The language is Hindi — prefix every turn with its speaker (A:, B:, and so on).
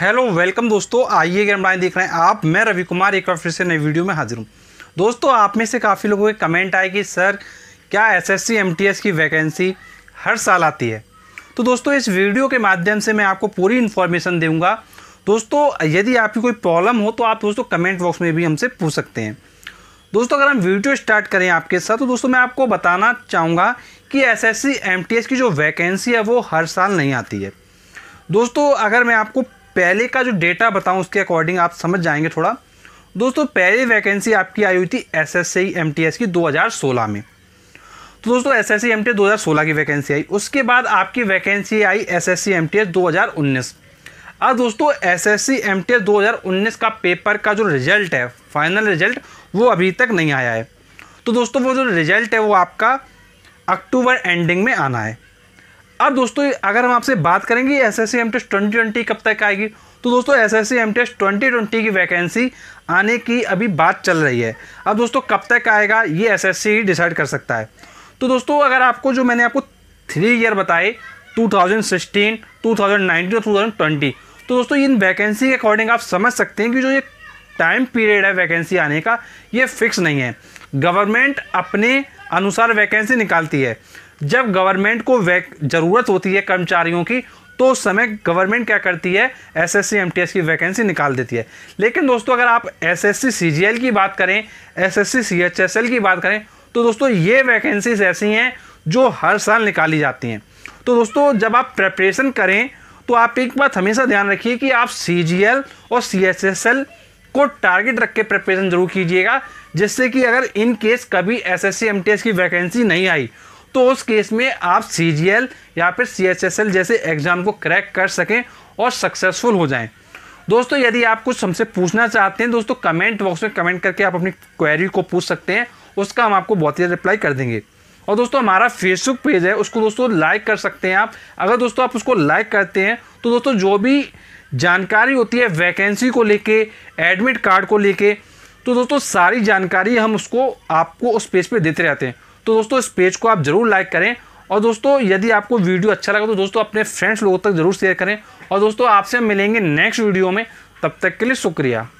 A: हेलो वेलकम दोस्तों आइए गेम लाइन देख रहे हैं आप मैं रवि कुमार एक बार फिर से नई वीडियो में हाजिर हूँ दोस्तों आप में से काफ़ी लोगों के कमेंट आए कि सर क्या एसएससी एमटीएस की वैकेंसी हर साल आती है तो दोस्तों इस वीडियो के माध्यम से मैं आपको पूरी इन्फॉर्मेशन दूंगा दोस्तों यदि आपकी कोई प्रॉब्लम हो तो आप दोस्तों कमेंट बॉक्स में भी हमसे पूछ सकते हैं दोस्तों अगर हम वीडियो स्टार्ट करें आपके साथ तो दोस्तों मैं आपको बताना चाहूँगा कि एस एस की जो वैकेंसी है वो हर साल नहीं आती है दोस्तों अगर मैं आपको पहले का जो डेटा बताऊँ उसके अकॉर्डिंग आप समझ जाएंगे थोड़ा दोस्तों पहली वैकेंसी आपकी आई हुई थी S S C M T S की 2016 में तो दोस्तों S S C M T S दो हज़ार सोलह की वैकेंसी आई उसके बाद आपकी वैकेंसी आई S S C M T S दो हज़ार उन्नीस अब दोस्तों S S C M T S दो हज़ार उन्नीस का पेपर का जो रिजल्ट है फाइनल रिजल्ट वो अभी तक नहीं आया है तो दोस्तों वो जो रिजल्ट है वो आपका अक्टूबर एंडिंग में आना है अब दोस्तों अगर हम आपसे बात करेंगे S S C M test twenty twenty कब तक आएगी तो दोस्तों S S C M test twenty twenty की वैकेंसी आने की अभी बात चल रही है अब दोस्तों कब तक आएगा ये एस एस सी ही डिसाइड कर सकता है तो दोस्तों अगर आपको जो मैंने आपको थ्री ईयर बताए 2016, 2019 और 2020 तो दोस्तों इन वैकेंसी के अकॉर्डिंग आप समझ सकते हैं कि जो ये टाइम पीरियड है वैकेंसी आने का ये फिक्स नहीं है गवर्नमेंट अपने अनुसार वैकेंसी निकालती है जब गवर्नमेंट को ज़रूरत होती है कर्मचारियों की तो उस समय गवर्नमेंट क्या करती है एस एस की वैकेंसी निकाल देती है लेकिन दोस्तों अगर आप एस एस की बात करें एस एस की बात करें तो दोस्तों ये वैकेंसीज ऐसी हैं जो हर साल निकाली जाती हैं तो दोस्तों जब आप प्रेपरेशन करें तो आप एक बात हमेशा ध्यान रखिए कि आप सी और सी को टारगेट रख के प्रेपरेशन जरूर कीजिएगा जिससे कि अगर इन केस कभी एस एस की वैकेंसी नहीं आई तो उस केस में आप सी या फिर सी जैसे एग्ज़ाम को क्रैक कर सकें और सक्सेसफुल हो जाएं दोस्तों यदि आप कुछ हमसे पूछना चाहते हैं दोस्तों कमेंट बॉक्स में कमेंट करके आप अपनी क्वेरी को पूछ सकते हैं उसका हम आपको बहुत ही रिप्लाई कर देंगे और दोस्तों हमारा फेसबुक पेज है उसको दोस्तों लाइक कर सकते हैं आप अगर दोस्तों आप उसको लाइक करते हैं तो दोस्तों जो भी जानकारी होती है वैकेंसी को लेके एडमिट कार्ड को लेके तो दोस्तों सारी जानकारी हम उसको आपको उस पेज पे देते रहते हैं तो दोस्तों इस पेज को आप ज़रूर लाइक करें और दोस्तों यदि आपको वीडियो अच्छा लगा तो दोस्तों अपने फ्रेंड्स लोगों तक ज़रूर शेयर करें और दोस्तों आपसे मिलेंगे नेक्स्ट वीडियो में तब तक के लिए शुक्रिया